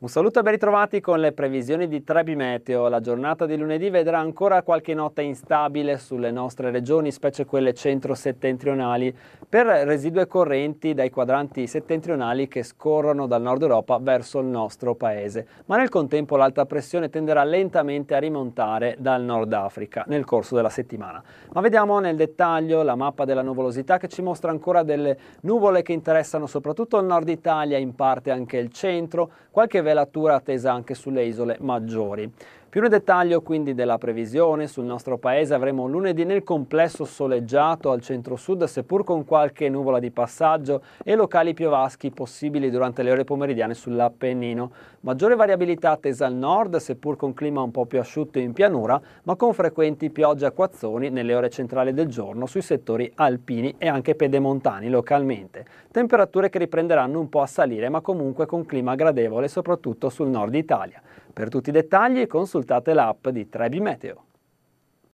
Un saluto e ben ritrovati con le previsioni di Trebi Meteo. La giornata di lunedì vedrà ancora qualche notte instabile sulle nostre regioni, specie quelle centro-settentrionali, per residue correnti dai quadranti settentrionali che scorrono dal nord Europa verso il nostro paese. Ma nel contempo l'alta pressione tenderà lentamente a rimontare dal nord Africa nel corso della settimana. Ma vediamo nel dettaglio la mappa della nuvolosità che ci mostra ancora delle nuvole che interessano soprattutto il nord Italia, in parte anche il centro, qualche velatura attesa anche sulle isole maggiori. Più nel dettaglio quindi della previsione, sul nostro paese avremo lunedì nel complesso soleggiato al centro-sud seppur con qualche nuvola di passaggio e locali piovaschi possibili durante le ore pomeridiane sull'Appennino. Maggiore variabilità attesa al nord seppur con clima un po' più asciutto in pianura ma con frequenti piogge e acquazzoni nelle ore centrali del giorno sui settori alpini e anche pedemontani localmente. Temperature che riprenderanno un po' a salire ma comunque con clima gradevole soprattutto sul nord Italia. Per tutti i dettagli consultate l'app di Trebi Meteo.